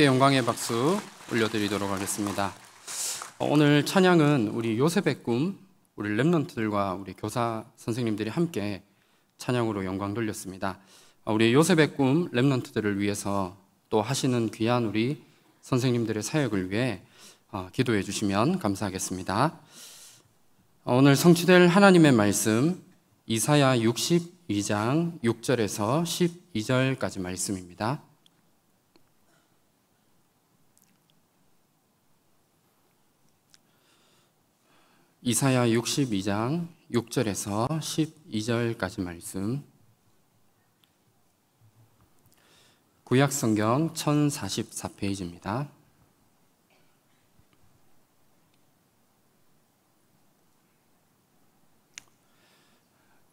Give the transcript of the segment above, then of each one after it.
하나님께 영광의 박수 올려드리도록 하겠습니다. 어, 오늘 찬양은 우리 요셉의 꿈, 우리 랩런트들과 우리 교사 선생님들이 함께 찬양으로 영광 돌렸습니다. 어, 우리 요셉의 꿈 랩런트들을 위해서 또 하시는 귀한 우리 선생님들의 사역을 위해 어, 기도해 주시면 감사하겠습니다. 오늘 성취될 하나님의 말씀 이사야 62장 6절에서 12절까지 말씀입니다. 이사야 62장 6절에서 12절까지 말씀 구약 성경 1044페이지입니다.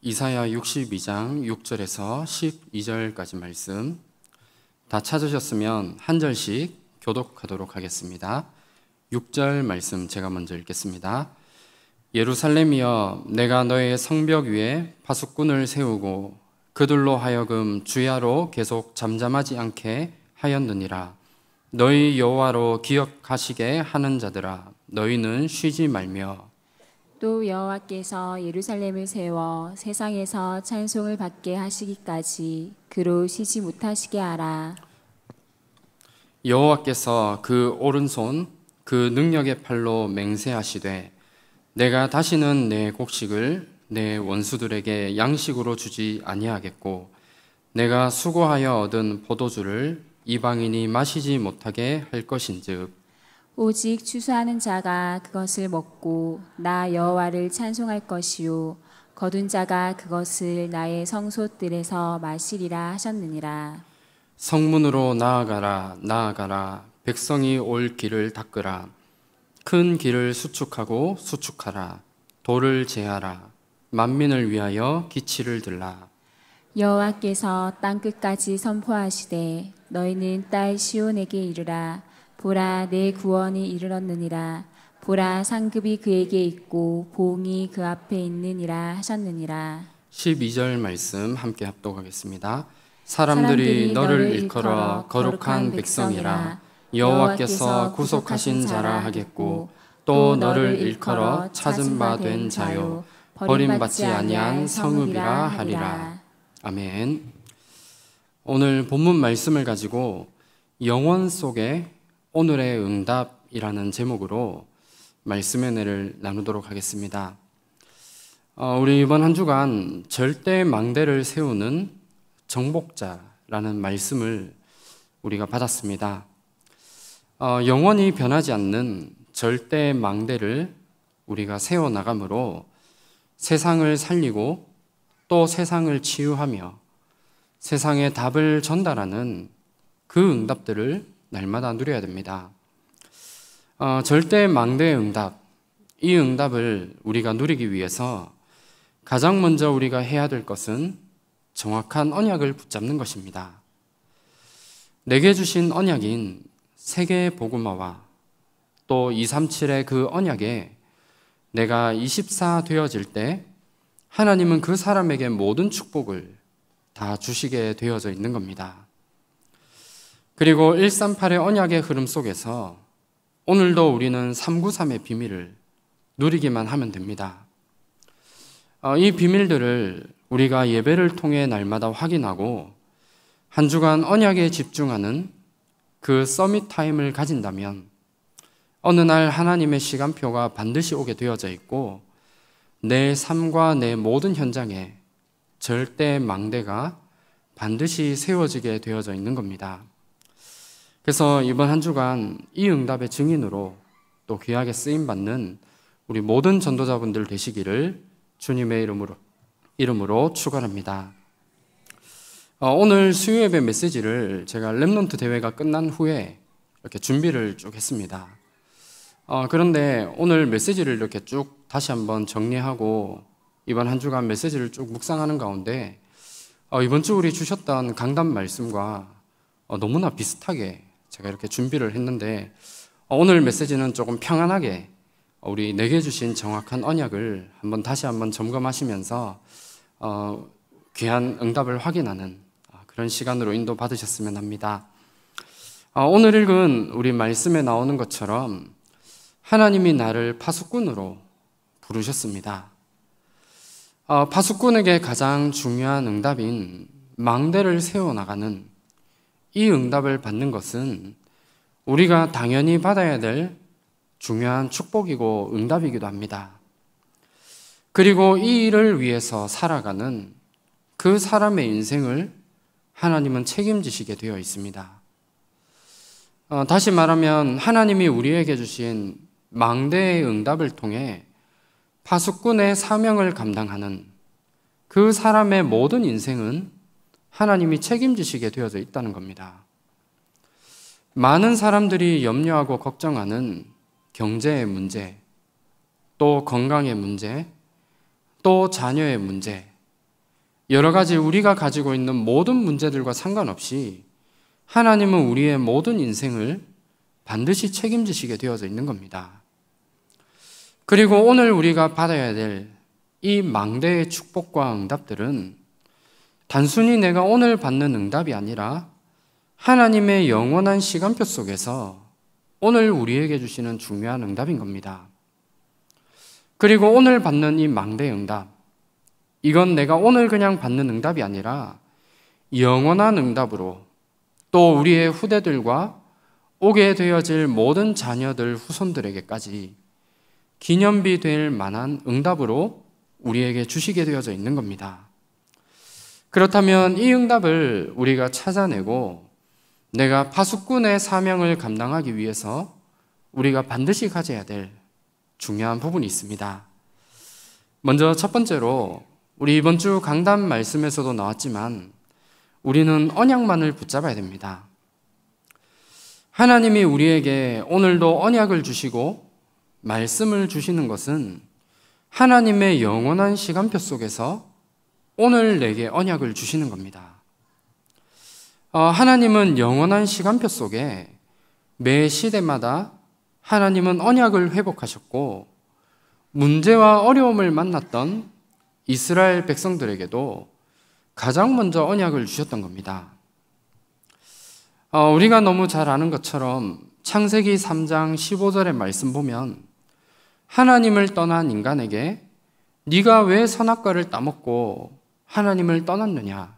이사야 62장 6절에서 12절까지 말씀 다 찾으셨으면 한 절씩 교독하도록 하겠습니다. 6절 말씀 제가 먼저 읽겠습니다. 예루살렘이여 내가 너의 성벽 위에 파수꾼을 세우고 그들로 하여금 주야로 계속 잠잠하지 않게 하였느니라 너희 여호와로 기억하시게 하는 자들아 너희는 쉬지 말며 또 여호와께서 예루살렘을 세워 세상에서 찬송을 받게 하시기까지 그로 쉬지 못하시게 하라 여호와께서 그 오른손 그 능력의 팔로 맹세하시되 내가 다시는 내 곡식을 내 원수들에게 양식으로 주지 아니하겠고 내가 수고하여 얻은 포도주를 이방인이 마시지 못하게 할 것인즉 오직 추수하는 자가 그것을 먹고 나 여호와를 찬송할 것이요 거둔 자가 그것을 나의 성소들에서 마시리라 하셨느니라 성문으로 나아가라 나아가라 백성이 올 길을 닦으라 큰 길을 수축하고 수축하라. 돌을 제하라. 만민을 위하여 기치를 들라. 여호와께서 땅 끝까지 선포하시되 너희는 딸 시온에게 이르라. 보라 내 구원이 이르렀느니라. 보라 상급이 그에게 있고 보이그 앞에 있느니라 하셨느니라. 12절 말씀 함께 합독하겠습니다. 사람들이, 사람들이 너를 일컬어 거룩한 백성이라. 여호와께서 구속하신 자라 하겠고 또 너를 일컬어 찾은 바 된 자요 버림받지 아니한 성읍이라 하리라. 아멘. 오늘 본문 말씀을 가지고 영원 속에 오늘의 응답이라는 제목으로 말씀의 내를 나누도록 하겠습니다. 어, 우리 이번 한 주간 절대 망대를 세우는 정복자라는 말씀을 우리가 받았습니다. 어, 영원히 변하지 않는 절대 망대를 우리가 세워나감으로 세상을 살리고 또 세상을 치유하며 세상에 답을 전달하는 그 응답들을 날마다 누려야 됩니다. 어, 절대 망대의 응답, 이 응답을 우리가 누리기 위해서 가장 먼저 우리가 해야 될 것은 정확한 언약을 붙잡는 것입니다. 내게 주신 언약인 세계 의 복음화와 또 237의 그 언약에 내가 24 되어질 때 하나님은 그 사람에게 모든 축복을 다 주시게 되어져 있는 겁니다. 그리고 138의 언약의 흐름 속에서 오늘도 우리는 393의 비밀을 누리기만 하면 됩니다. 어, 이 비밀들을 우리가 예배를 통해 날마다 확인하고 한 주간 언약에 집중하는 그 서밋 타임을 가진다면 어느 날 하나님의 시간표가 반드시 오게 되어져 있고 내 삶과 내 모든 현장에 절대 망대가 반드시 세워지게 되어져 있는 겁니다. 그래서 이번 한 주간 이 응답의 증인으로 또 귀하게 쓰임받는 우리 모든 전도자분들 되시기를 주님의 이름으로, 이름으로 축원합니다. 어, 오늘 수요예배 메시지를 제가 랩넌트 대회가 끝난 후에 이렇게 준비를 쭉 했습니다. 어, 그런데 오늘 메시지를 이렇게 쭉 다시 한번 정리하고 이번 한 주간 메시지를 쭉 묵상하는 가운데 어, 이번 주 우리 주셨던 강단 말씀과 너무나 비슷하게 제가 이렇게 준비를 했는데 오늘 메시지는 조금 평안하게 우리 내게 주신 정확한 언약을 한번 다시 한번 점검하시면서 귀한 응답을 확인하는 그런 시간으로 인도받으셨으면 합니다. 어, 오늘 읽은 우리 말씀에 나오는 것처럼 하나님이 나를 파수꾼으로 부르셨습니다. 어, 파수꾼에게 가장 중요한 응답인 망대를 세워나가는 이 응답을 받는 것은 우리가 당연히 받아야 될 중요한 축복이고 응답이기도 합니다. 그리고 이 일을 위해서 살아가는 그 사람의 인생을 하나님은 책임지시게 되어 있습니다. 어, 다시 말하면 하나님이 우리에게 주신 망대의 응답을 통해 파수꾼의 사명을 감당하는 그 사람의 모든 인생은 하나님이 책임지시게 되어져 있다는 겁니다. 많은 사람들이 염려하고 걱정하는 경제의 문제, 또 건강의 문제, 또 자녀의 문제, 여러 가지 우리가 가지고 있는 모든 문제들과 상관없이 하나님은 우리의 모든 인생을 반드시 책임지시게 되어져 있는 겁니다. 그리고 오늘 우리가 받아야 될 이 망대의 축복과 응답들은 단순히 내가 오늘 받는 응답이 아니라 하나님의 영원한 시간표 속에서 오늘 우리에게 주시는 중요한 응답인 겁니다. 그리고 오늘 받는 이 망대 응답, 이건 내가 오늘 그냥 받는 응답이 아니라 영원한 응답으로 또 우리의 후대들과 오게 되어질 모든 자녀들 후손들에게까지 기념비 될 만한 응답으로 우리에게 주시게 되어져 있는 겁니다. 그렇다면 이 응답을 우리가 찾아내고 내가 파수꾼의 사명을 감당하기 위해서 우리가 반드시 가져야 될 중요한 부분이 있습니다. 먼저 첫 번째로 우리 이번 주 강단 말씀에서도 나왔지만 우리는 언약만을 붙잡아야 됩니다. 하나님이 우리에게 오늘도 언약을 주시고 말씀을 주시는 것은 하나님의 영원한 시간표 속에서 오늘 내게 언약을 주시는 겁니다. 어, 하나님은 영원한 시간표 속에 매 시대마다 하나님은 언약을 회복하셨고 문제와 어려움을 만났던 이스라엘 백성들에게도 가장 먼저 언약을 주셨던 겁니다. 어, 우리가 너무 잘 아는 것처럼 창세기 3장 15절의 말씀 보면 하나님을 떠난 인간에게 네가 왜 선악과를 따먹고 하나님을 떠났느냐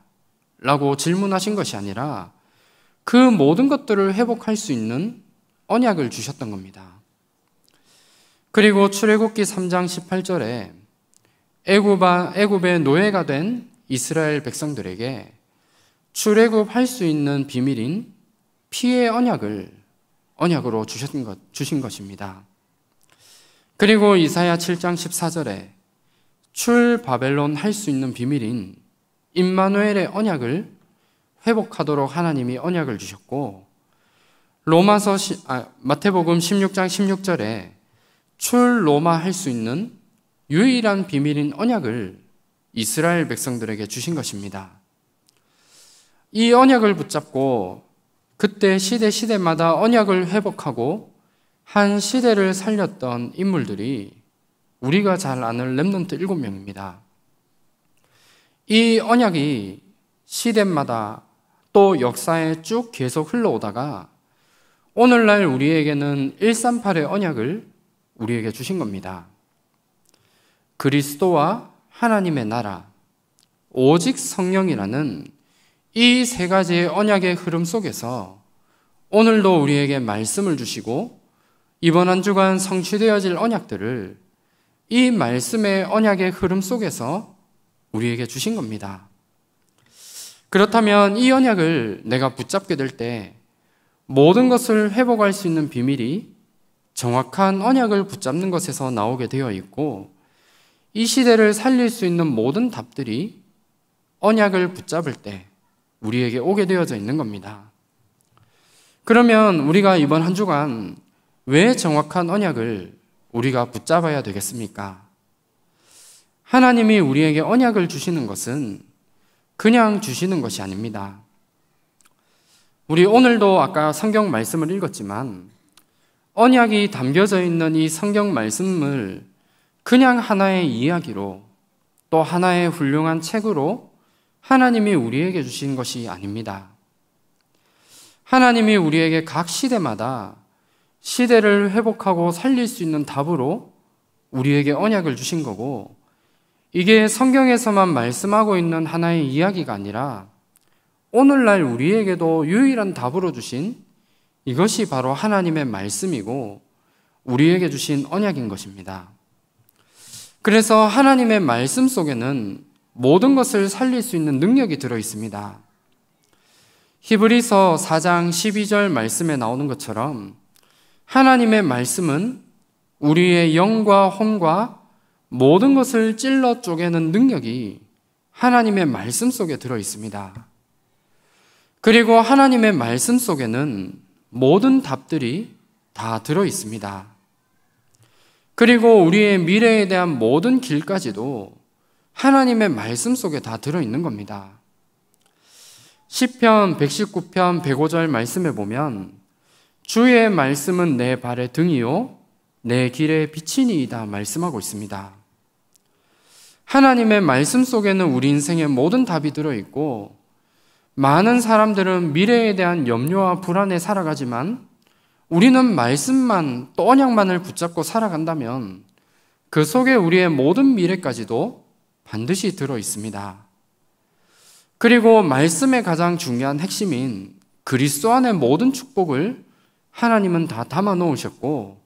라고 질문하신 것이 아니라 그 모든 것들을 회복할 수 있는 언약을 주셨던 겁니다. 그리고 출애굽기 3장 18절에 애굽아 애굽의 노예가 된 이스라엘 백성들에게 출애굽할 수 있는 비밀인 피의 언약을 언약으로 주신 것 주신 것입니다. 그리고 이사야 7장 14절에 출 바벨론 할 수 있는 비밀인 임마누엘의 언약을 회복하도록 하나님이 언약을 주셨고 로마서 아, 마태복음 16장 16절에 출 로마 할 수 있는 유일한 비밀인 언약을 이스라엘 백성들에게 주신 것입니다. 이 언약을 붙잡고 그때 시대 시대마다 언약을 회복하고 한 시대를 살렸던 인물들이 우리가 잘 아는 랩넌트 7명입니다. 이 언약이 시대마다 또 역사에 쭉 계속 흘러오다가 오늘날 우리에게는 138의 언약을 우리에게 주신 겁니다. 그리스도와 하나님의 나라, 오직 성령이라는 이 세 가지의 언약의 흐름 속에서 오늘도 우리에게 말씀을 주시고 이번 한 주간 성취되어질 언약들을 이 말씀의 언약의 흐름 속에서 우리에게 주신 겁니다. 그렇다면 이 언약을 내가 붙잡게 될 때 모든 것을 회복할 수 있는 비밀이 정확한 언약을 붙잡는 것에서 나오게 되어 있고 이 시대를 살릴 수 있는 모든 답들이 언약을 붙잡을 때 우리에게 오게 되어져 있는 겁니다. 그러면 우리가 이번 한 주간 왜 정확한 언약을 우리가 붙잡아야 되겠습니까? 하나님이 우리에게 언약을 주시는 것은 그냥 주시는 것이 아닙니다. 우리 오늘도 아까 성경 말씀을 읽었지만 언약이 담겨져 있는 이 성경 말씀을 그냥 하나의 이야기로 또 하나의 훌륭한 책으로 하나님이 우리에게 주신 것이 아닙니다. 하나님이 우리에게 각 시대마다 시대를 회복하고 살릴 수 있는 답으로 우리에게 언약을 주신 거고 이게 성경에서만 말씀하고 있는 하나의 이야기가 아니라 오늘날 우리에게도 유일한 답으로 주신 이것이 바로 하나님의 말씀이고 우리에게 주신 언약인 것입니다. 그래서 하나님의 말씀 속에는 모든 것을 살릴 수 있는 능력이 들어 있습니다. 히브리서 4장 12절 말씀에 나오는 것처럼 하나님의 말씀은 우리의 영과 혼과 모든 것을 찔러 쪼개는 능력이 하나님의 말씀 속에 들어 있습니다. 그리고 하나님의 말씀 속에는 모든 답들이 다 들어 있습니다. 그리고 우리의 미래에 대한 모든 길까지도 하나님의 말씀 속에 다 들어 있는 겁니다. 시편 119편 105절 말씀에 보면 주의 말씀은 내 발의 등이요 내 길의 빛이니이다 말씀하고 있습니다. 하나님의 말씀 속에는 우리 인생의 모든 답이 들어 있고 많은 사람들은 미래에 대한 염려와 불안에 살아가지만 우리는 말씀만 떠 언약만을 붙잡고 살아간다면 그 속에 우리의 모든 미래까지도 반드시 들어 있습니다. 그리고 말씀의 가장 중요한 핵심인 그리스도 안의 모든 축복을 하나님은 다 담아 놓으셨고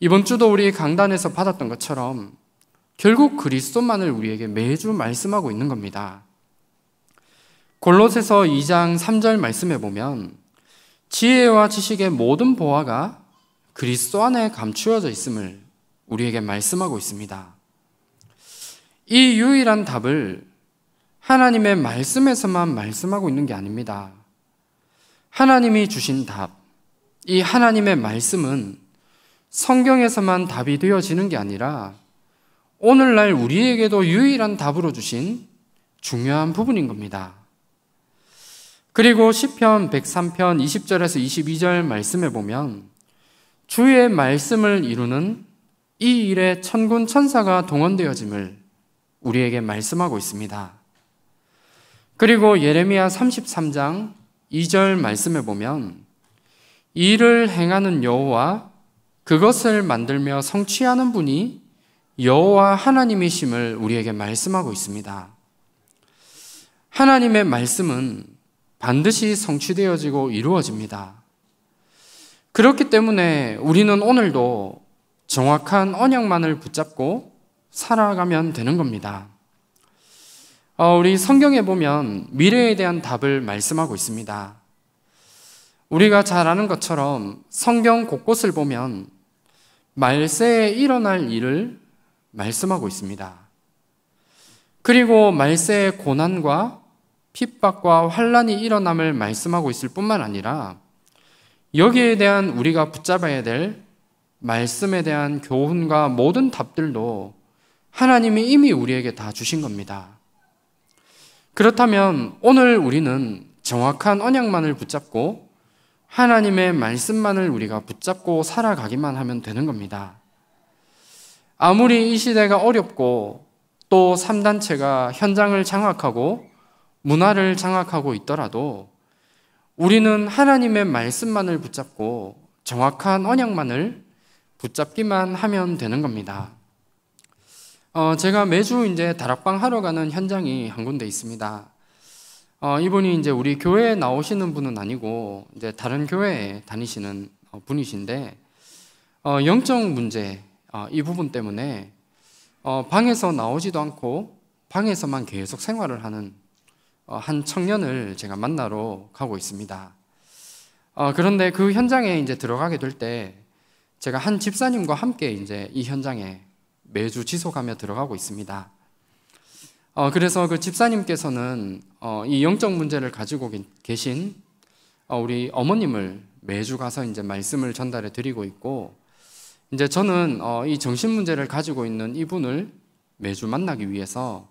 이번 주도 우리 강단에서 받았던 것처럼 결국 그리스도만을 우리에게 매주 말씀하고 있는 겁니다. 골로새서 2장 3절 말씀해 보면 지혜와 지식의 모든 보화가 그리스도 안에 감추어져 있음을 우리에게 말씀하고 있습니다. 이 유일한 답을 하나님의 말씀에서만 말씀하고 있는 게 아닙니다. 하나님이 주신 답, 이 하나님의 말씀은 성경에서만 답이 되어지는 게 아니라 오늘날 우리에게도 유일한 답으로 주신 중요한 부분인 겁니다. 그리고 시편 103편 20절에서 22절 말씀에 보면 주의 말씀을 이루는 이 일에 천군 천사가 동원되어짐을 우리에게 말씀하고 있습니다. 그리고 예레미야 33장 2절 말씀에 보면 일을 행하는 여호와 그것을 만들며 성취하는 분이 여호와 하나님이심을 우리에게 말씀하고 있습니다. 하나님의 말씀은 반드시 성취되어지고 이루어집니다. 그렇기 때문에 우리는 오늘도 정확한 언약만을 붙잡고 살아가면 되는 겁니다. 어, 우리 성경에 보면 미래에 대한 답을 말씀하고 있습니다. 우리가 잘 아는 것처럼 성경 곳곳을 보면 말세에 일어날 일을 말씀하고 있습니다. 그리고 말세의 고난과 핍박과 환란이 일어남을 말씀하고 있을 뿐만 아니라 여기에 대한 우리가 붙잡아야 될 말씀에 대한 교훈과 모든 답들도 하나님이 이미 우리에게 다 주신 겁니다. 그렇다면 오늘 우리는 정확한 언약만을 붙잡고 하나님의 말씀만을 우리가 붙잡고 살아가기만 하면 되는 겁니다. 아무리 이 시대가 어렵고 또 3단체가 현장을 장악하고 문화를 장악하고 있더라도 우리는 하나님의 말씀만을 붙잡고 정확한 언약만을 붙잡기만 하면 되는 겁니다. 어, 제가 매주 이제 다락방 하러 가는 현장이 한 군데 있습니다. 어, 이분이 이제 우리 교회에 나오시는 분은 아니고 이제 다른 교회에 다니시는 어, 분이신데 어, 영적 문제 어, 이 부분 때문에 어, 방에서 나오지도 않고 방에서만 계속 생활을 하는 어, 한 청년을 제가 만나러 가고 있습니다. 어, 그런데 그 현장에 이제 들어가게 될 때 제가 한 집사님과 함께 이제 이 현장에 매주 지속하며 들어가고 있습니다. 어, 그래서 그 집사님께서는 이 영적 문제를 가지고 계신 우리 어머님을 매주 가서 이제 말씀을 전달해 드리고 있고 이제 저는 이 정신 문제를 가지고 있는 이분을 매주 만나기 위해서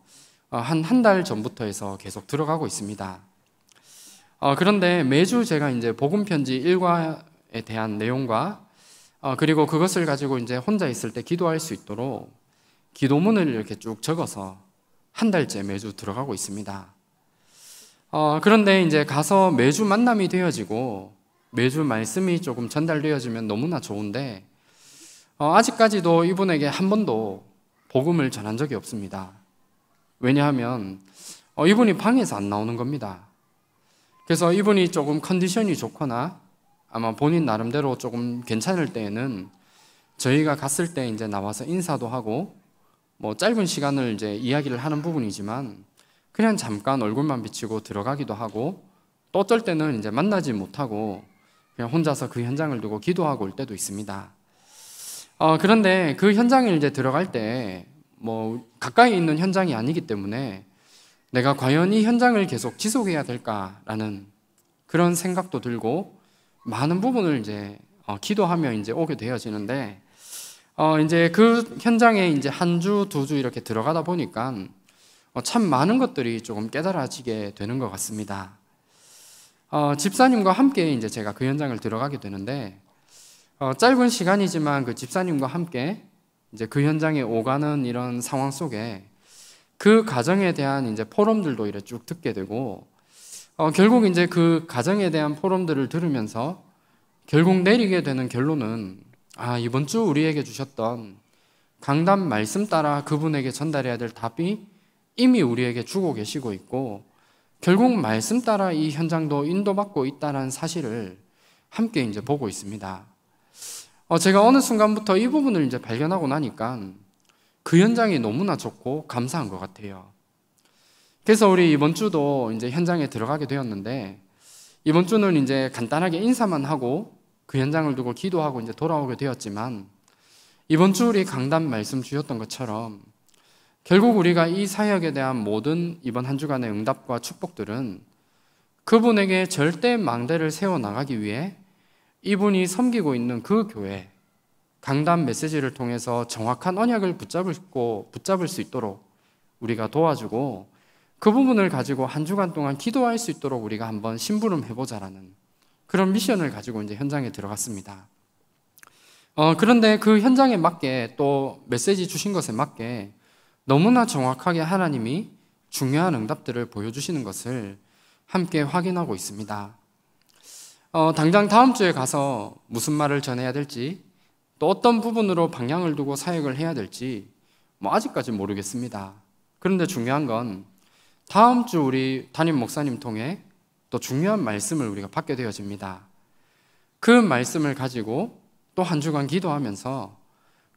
어, 한한 달 전부터 해서 계속 들어가고 있습니다. 어, 그런데 매주 제가 이제 복음 편지 1과에 대한 내용과 어, 그리고 그것을 가지고 이제 혼자 있을 때 기도할 수 있도록 기도문을 이렇게 쭉 적어서 한 달째 매주 들어가고 있습니다. 어, 그런데 이제 가서 매주 만남이 되어지고 매주 말씀이 조금 전달되어지면 너무나 좋은데 어, 아직까지도 이분에게 한 번도 복음을 전한 적이 없습니다. 왜냐하면 어, 이분이 방에서 안 나오는 겁니다. 그래서 이분이 조금 컨디션이 좋거나 아마 본인 나름대로 조금 괜찮을 때에는 저희가 갔을 때 이제 나와서 인사도 하고 뭐 짧은 시간을 이제 이야기를 하는 부분이지만 그냥 잠깐 얼굴만 비치고 들어가기도 하고 또 어쩔 때는 이제 만나지 못하고 그냥 혼자서 그 현장을 두고 기도하고 올 때도 있습니다. 어, 그런데 그 현장에 이제 들어갈 때뭐 가까이 있는 현장이 아니기 때문에 내가 과연 이 현장을 계속 지속해야 될까라는 그런 생각도 들고 많은 부분을 이제 어, 기도하며 이제 오게 되어지는데 어, 이제 그 현장에 이제 한 주, 두 주 이렇게 들어가다 보니까 어, 참 많은 것들이 조금 깨달아지게 되는 것 같습니다. 어, 집사님과 함께 이제 제가 그 현장을 들어가게 되는데 어, 짧은 시간이지만 그 집사님과 함께 이제 그 현장에 오가는 이런 상황 속에 그 가정에 대한 이제 포럼들도 이래 쭉 듣게 되고 어, 결국 이제 그 가정에 대한 포럼들을 들으면서 결국 내리게 되는 결론은 아 이번 주 우리에게 주셨던 강단 말씀 따라 그분에게 전달해야 될 답이 이미 우리에게 주고 계시고 있고 결국 말씀 따라 이 현장도 인도받고 있다는 사실을 함께 이제 보고 있습니다. 어, 제가 어느 순간부터 이 부분을 이제 발견하고 나니까 그 현장이 너무나 좋고 감사한 것 같아요. 그래서 우리 이번 주도 이제 현장에 들어가게 되었는데 이번 주는 이제 간단하게 인사만 하고 그 현장을 두고 기도하고 이제 돌아오게 되었지만 이번 주 우리 강단 말씀 주셨던 것처럼 결국 우리가 이 사역에 대한 모든 이번 한 주간의 응답과 축복들은 그분에게 절대 망대를 세워 나가기 위해 이분이 섬기고 있는 그 교회 강단 메시지를 통해서 정확한 언약을 붙잡고 붙잡을 수 있도록 우리가 도와주고 그 부분을 가지고 한 주간 동안 기도할 수 있도록 우리가 한번 심부름 해보자라는 그런 미션을 가지고 이제 현장에 들어갔습니다. 어, 그런데 그 현장에 맞게 또 메시지 주신 것에 맞게 너무나 정확하게 하나님이 중요한 응답들을 보여주시는 것을 함께 확인하고 있습니다. 어, 당장 다음 주에 가서 무슨 말을 전해야 될지 또 어떤 부분으로 방향을 두고 사역을 해야 될지 뭐 아직까지 모르겠습니다. 그런데 중요한 건 다음 주 우리 담임 목사님 통해 또 중요한 말씀을 우리가 받게 되어집니다. 그 말씀을 가지고 또 한 주간 기도하면서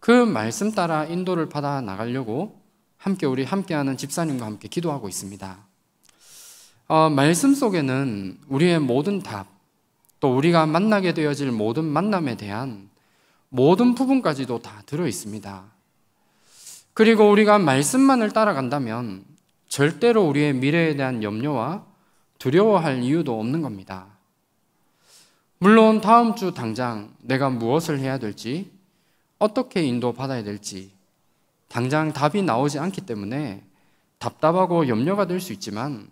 그 말씀 따라 인도를 받아 나가려고 함께 우리 함께하는 집사님과 함께 기도하고 있습니다. 어, 말씀 속에는 우리의 모든 답, 또 우리가 만나게 되어질 모든 만남에 대한 모든 부분까지도 다 들어 있습니다. 그리고 우리가 말씀만을 따라간다면 절대로 우리의 미래에 대한 염려와 두려워할 이유도 없는 겁니다. 물론 다음 주 당장 내가 무엇을 해야 될지, 어떻게 인도받아야 될지, 당장 답이 나오지 않기 때문에 답답하고 염려가 될 수 있지만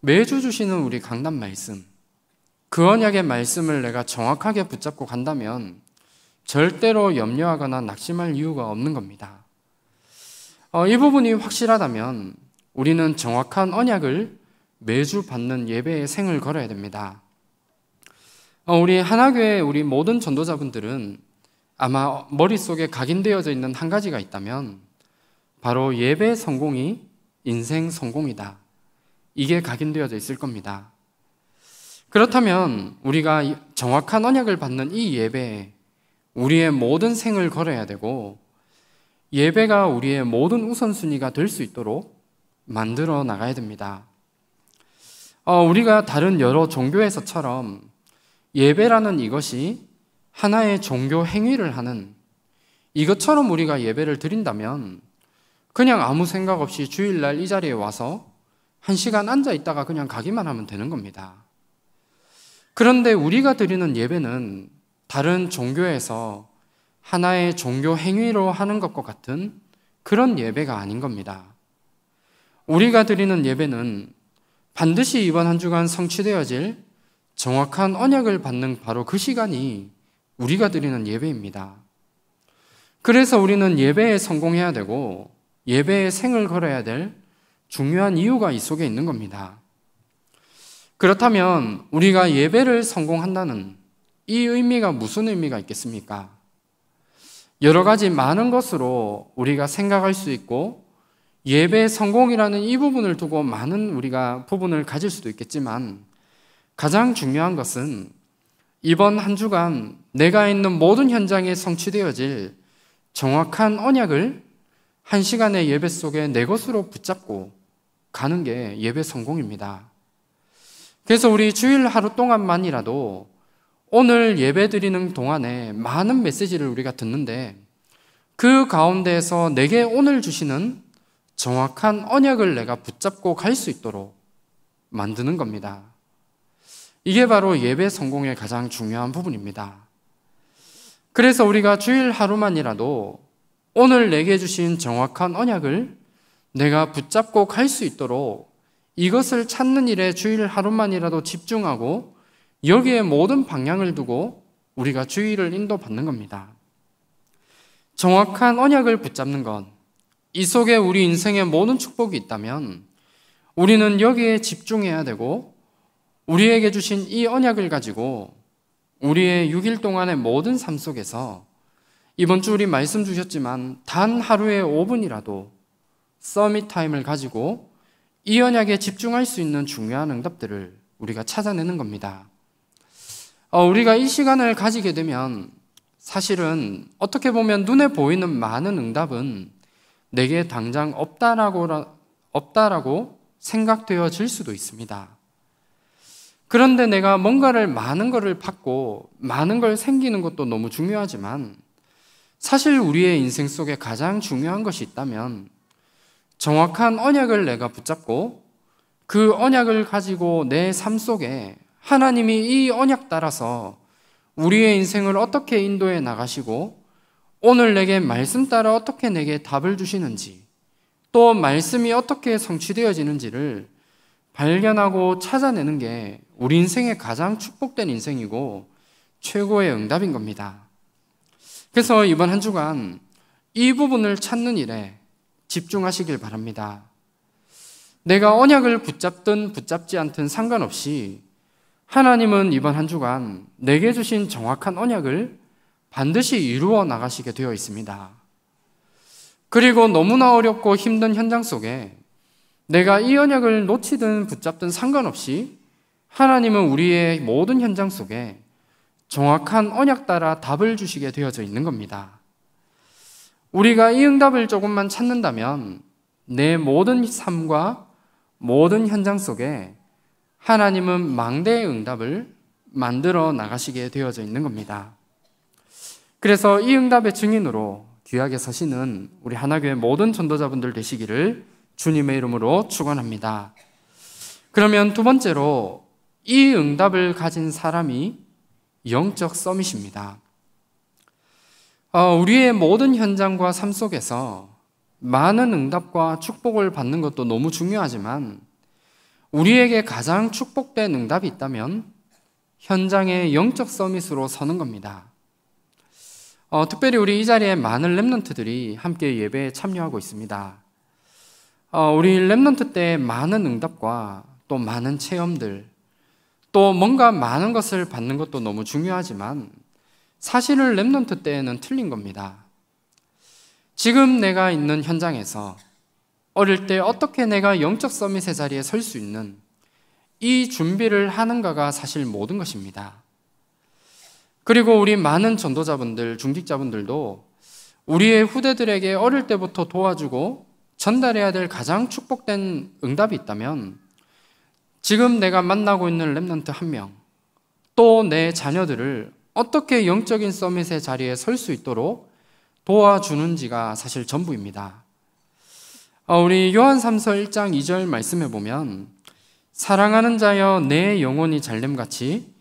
매주 주시는 우리 강단 말씀, 그 언약의 말씀을 내가 정확하게 붙잡고 간다면 절대로 염려하거나 낙심할 이유가 없는 겁니다. 어, 이 부분이 확실하다면 우리는 정확한 언약을 매주 받는 예배의 생을 걸어야 됩니다. 어, 우리 하나교회 우리 모든 전도자분들은 아마 머릿속에 각인되어져 있는 한 가지가 있다면 바로 예배 성공이 인생 성공이다. 이게 각인되어져 있을 겁니다. 그렇다면 우리가 정확한 언약을 받는 이 예배에 우리의 모든 생을 걸어야 되고 예배가 우리의 모든 우선순위가 될 수 있도록 만들어 나가야 됩니다. 어, 우리가 다른 여러 종교에서처럼 예배라는 이것이 하나의 종교 행위를 하는 이것처럼 우리가 예배를 드린다면 그냥 아무 생각 없이 주일날 이 자리에 와서 한 시간 앉아 있다가 그냥 가기만 하면 되는 겁니다. 그런데 우리가 드리는 예배는 다른 종교에서 하나의 종교 행위로 하는 것과 같은 그런 예배가 아닌 겁니다. 우리가 드리는 예배는 반드시 이번 한 주간 성취되어질 정확한 언약을 받는 바로 그 시간이 우리가 드리는 예배입니다. 그래서 우리는 예배에 성공해야 되고 예배에 생을 걸어야 될 중요한 이유가 이 속에 있는 겁니다. 그렇다면 우리가 예배를 성공한다는 이 의미가 무슨 의미가 있겠습니까? 여러 가지 많은 것으로 우리가 생각할 수 있고 예배 성공이라는 이 부분을 두고 많은 우리가 부분을 가질 수도 있겠지만 가장 중요한 것은 이번 한 주간 내가 있는 모든 현장에 성취되어질 정확한 언약을 한 시간의 예배 속에 내 것으로 붙잡고 가는 게 예배 성공입니다. 그래서 우리 주일 하루 동안만이라도 오늘 예배 드리는 동안에 많은 메시지를 우리가 듣는데 그 가운데에서 내게 오늘 주시는 정확한 언약을 내가 붙잡고 갈 수 있도록 만드는 겁니다. 이게 바로 예배 성공의 가장 중요한 부분입니다. 그래서 우리가 주일 하루만이라도 오늘 내게 주신 정확한 언약을 내가 붙잡고 갈 수 있도록 이것을 찾는 일에 주일 하루만이라도 집중하고 여기에 모든 방향을 두고 우리가 주의를 인도받는 겁니다. 정확한 언약을 붙잡는 것, 이 속에 우리 인생의 모든 축복이 있다면 우리는 여기에 집중해야 되고 우리에게 주신 이 언약을 가지고 우리의 6일 동안의 모든 삶 속에서 이번 주 우리 말씀 주셨지만 단 하루에 5분이라도 서밋 타임을 가지고 이 언약에 집중할 수 있는 중요한 응답들을 우리가 찾아내는 겁니다. 어, 우리가 이 시간을 가지게 되면 사실은 어떻게 보면 눈에 보이는 많은 응답은 내게 당장 없다라고, 없다라고 생각되어질 수도 있습니다. 그런데 내가 뭔가를 많은 것을 받고 많은 걸 생기는 것도 너무 중요하지만 사실 우리의 인생 속에 가장 중요한 것이 있다면 정확한 언약을 내가 붙잡고 그 언약을 가지고 내 삶 속에 하나님이 이 언약 따라서 우리의 인생을 어떻게 인도해 나가시고 오늘 내게 말씀 따라 어떻게 내게 답을 주시는지 또 말씀이 어떻게 성취되어지는지를 발견하고 찾아내는 게 우리 인생의 가장 축복된 인생이고 최고의 응답인 겁니다. 그래서 이번 한 주간 이 부분을 찾는 일에 집중하시길 바랍니다. 내가 언약을 붙잡든 붙잡지 않든 상관없이 하나님은 이번 한 주간 내게 주신 정확한 언약을 반드시 이루어 나가시게 되어 있습니다. 그리고 너무나 어렵고 힘든 현장 속에 내가 이 언약을 놓치든 붙잡든 상관없이 하나님은 우리의 모든 현장 속에 정확한 언약 따라 답을 주시게 되어져 있는 겁니다. 우리가 이 응답을 조금만 찾는다면 내 모든 삶과 모든 현장 속에 하나님은 망대의 응답을 만들어 나가시게 되어져 있는 겁니다. 그래서 이 응답의 증인으로 귀하게 서시는 우리 하나교회 모든 전도자분들 되시기를 주님의 이름으로 축원합니다. 그러면 두 번째로 이 응답을 가진 사람이 영적 썸이십니다. 어, 우리의 모든 현장과 삶 속에서 많은 응답과 축복을 받는 것도 너무 중요하지만 우리에게 가장 축복된 응답이 있다면 현장의 영적 서밋으로 서는 겁니다. 어, 특별히 우리 이 자리에 많은 랩런트들이 함께 예배에 참여하고 있습니다. 어, 우리 랩런트 때 많은 응답과 또 많은 체험들, 또 뭔가 많은 것을 받는 것도 너무 중요하지만 사실을 랩런트 때에는 틀린 겁니다. 지금 내가 있는 현장에서 어릴 때 어떻게 내가 영적 서밋의 자리에 설 수 있는 이 준비를 하는가가 사실 모든 것입니다. 그리고 우리 많은 전도자분들, 중직자분들도 우리의 후대들에게 어릴 때부터 도와주고 전달해야 될 가장 축복된 응답이 있다면 지금 내가 만나고 있는 랩넌트 한 명, 또 내 자녀들을 어떻게 영적인 서밋의 자리에 설 수 있도록 도와주는지가 사실 전부입니다. 어, 우리 요한 3서 1장 2절 말씀해 보면 사랑하는 자여 내 영혼이 잘됨같이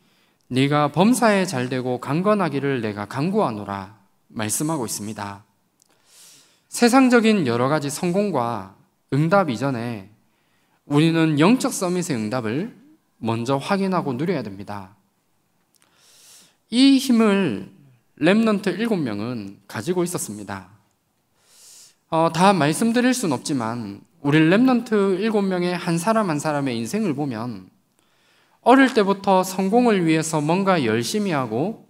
네가 범사에 잘되고 강건하기를 내가 강구하노라 말씀하고 있습니다. 세상적인 여러 가지 성공과 응답 이전에 우리는 영적 서밋의 응답을 먼저 확인하고 누려야 됩니다. 이 힘을 렘넌트 일곱 명은 가지고 있었습니다. 어, 다 말씀드릴 순 없지만 우리 렘넌트 일곱 명의 한 사람 한 사람의 인생을 보면 어릴 때부터 성공을 위해서 뭔가 열심히 하고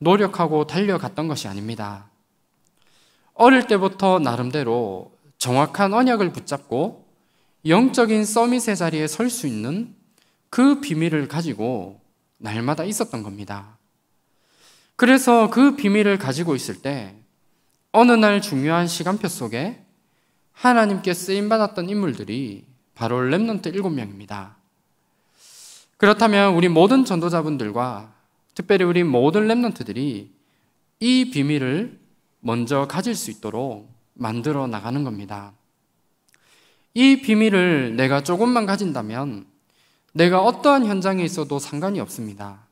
노력하고 달려갔던 것이 아닙니다. 어릴 때부터 나름대로 정확한 언약을 붙잡고 영적인 서밋의 자리에 설 수 있는 그 비밀을 가지고 날마다 있었던 겁니다. 그래서 그 비밀을 가지고 있을 때 어느 날 중요한 시간표 속에 하나님께 쓰임 받았던 인물들이 바로 렘넌트 7명입니다. 그렇다면 우리 모든 전도자분들과 특별히 우리 모든 렘넌트들이 이 비밀을 먼저 가질 수 있도록 만들어 나가는 겁니다. 이 비밀을 내가 조금만 가진다면 내가 어떠한 현장에 있어도 상관이 없습니다.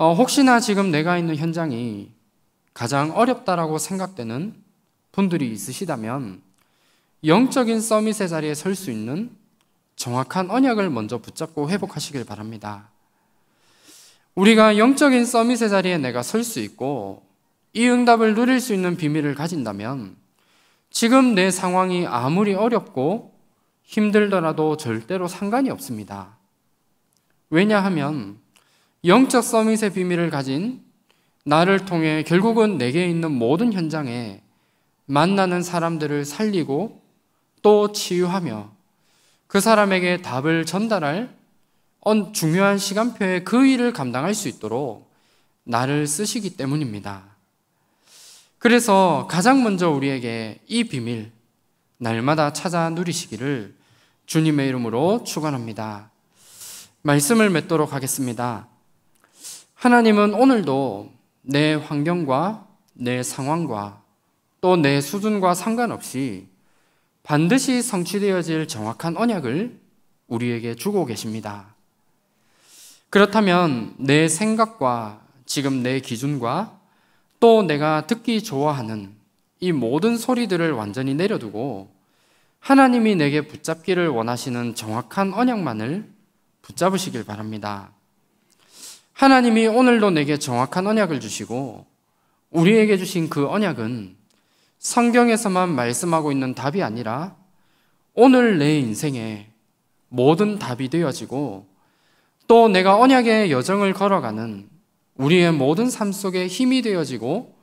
어, 혹시나 지금 내가 있는 현장이 가장 어렵다라고 생각되는 분들이 있으시다면 영적인 서밋의 자리에 설 수 있는 정확한 언약을 먼저 붙잡고 회복하시길 바랍니다. 우리가 영적인 서밋의 자리에 내가 설 수 있고 이 응답을 누릴 수 있는 비밀을 가진다면 지금 내 상황이 아무리 어렵고 힘들더라도 절대로 상관이 없습니다. 왜냐하면 영적 서밋의 비밀을 가진 나를 통해 결국은 내게 있는 모든 현장에 만나는 사람들을 살리고 또 치유하며 그 사람에게 답을 전달할 중요한 시간표에 그 일을 감당할 수 있도록 나를 쓰시기 때문입니다. 그래서 가장 먼저 우리에게 이 비밀 날마다 찾아 누리시기를 주님의 이름으로 축원합니다. 말씀을 맺도록 하겠습니다. 하나님은 오늘도 내 환경과 내 상황과 또 내 수준과 상관없이 반드시 성취되어질 정확한 언약을 우리에게 주고 계십니다. 그렇다면 내 생각과 지금 내 기준과 또 내가 듣기 좋아하는 이 모든 소리들을 완전히 내려두고 하나님이 내게 붙잡기를 원하시는 정확한 언약만을 붙잡으시길 바랍니다. 하나님이 오늘도 내게 정확한 언약을 주시고 우리에게 주신 그 언약은 성경에서만 말씀하고 있는 답이 아니라 오늘 내인생에 모든 답이 되어지고 또 내가 언약의 여정을 걸어가는 우리의 모든 삶 속에 힘이 되어지고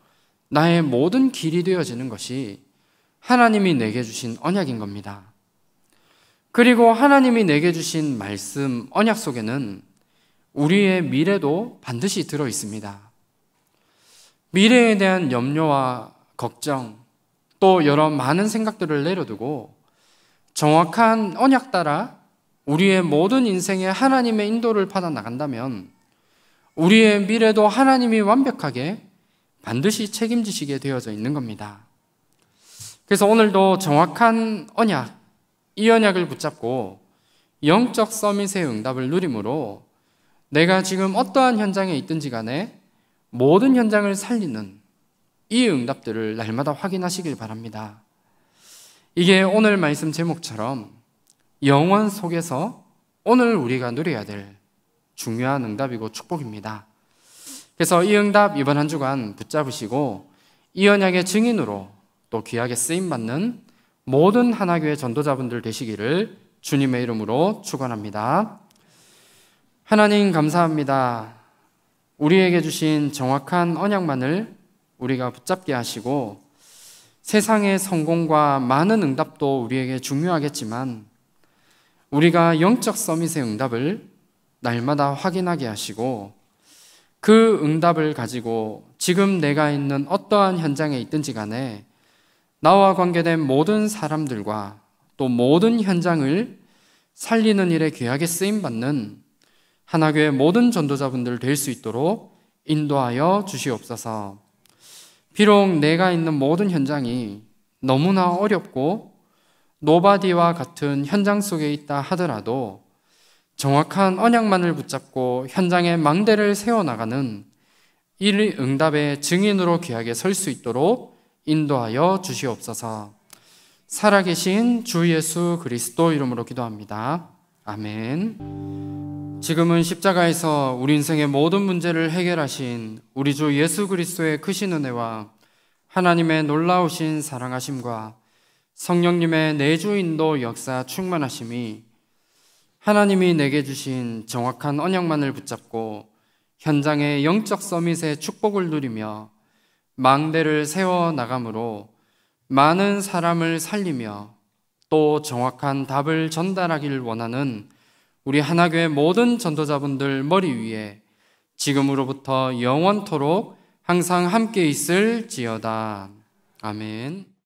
나의 모든 길이 되어지는 것이 하나님이 내게 주신 언약인 겁니다. 그리고 하나님이 내게 주신 말씀, 언약 속에는 우리의 미래도 반드시 들어 있습니다. 미래에 대한 염려와 걱정, 또 여러 많은 생각들을 내려두고 정확한 언약 따라 우리의 모든 인생에 하나님의 인도를 받아 나간다면 우리의 미래도 하나님이 완벽하게 반드시 책임지시게 되어져 있는 겁니다. 그래서 오늘도 정확한 언약, 이 언약을 붙잡고 영적 서밋의 응답을 누림으로 내가 지금 어떠한 현장에 있든지 간에 모든 현장을 살리는 이 응답들을 날마다 확인하시길 바랍니다. 이게 오늘 말씀 제목처럼 영원 속에서 오늘 우리가 누려야 될 중요한 응답이고 축복입니다. 그래서 이 응답 이번 한 주간 붙잡으시고 이 언약의 증인으로 또 귀하게 쓰임받는 모든 하나교회 전도자분들 되시기를 주님의 이름으로 축원합니다. 하나님 감사합니다. 우리에게 주신 정확한 언약만을 우리가 붙잡게 하시고 세상의 성공과 많은 응답도 우리에게 중요하겠지만 우리가 영적 서밋의 응답을 날마다 확인하게 하시고 그 응답을 가지고 지금 내가 있는 어떠한 현장에 있든지 간에 나와 관계된 모든 사람들과 또 모든 현장을 살리는 일에 귀하게 쓰임 받는 하나교회 모든 전도자분들 될 수 있도록 인도하여 주시옵소서. 비록 내가 있는 모든 현장이 너무나 어렵고 노바디와 같은 현장 속에 있다 하더라도 정확한 언약만을 붙잡고 현장의 망대를 세워나가는 이 응답의 증인으로 귀하게 설 수 있도록 인도하여 주시옵소서. 살아계신 주 예수 그리스도 이름으로 기도합니다. 아멘. 지금은 십자가에서 우리 인생의 모든 문제를 해결하신 우리 주 예수 그리스도의 크신 은혜와 하나님의 놀라우신 사랑하심과 성령님의 내주 인도 역사 충만하심이 하나님이 내게 주신 정확한 언약만을 붙잡고 현장의 영적 서밋의 축복을 누리며 망대를 세워 나감으로 많은 사람을 살리며 또 정확한 답을 전달하길 원하는 우리 하나교회 모든 전도자분들 머리 위에 지금으로부터 영원토록 항상 함께 있을지어다. 아멘.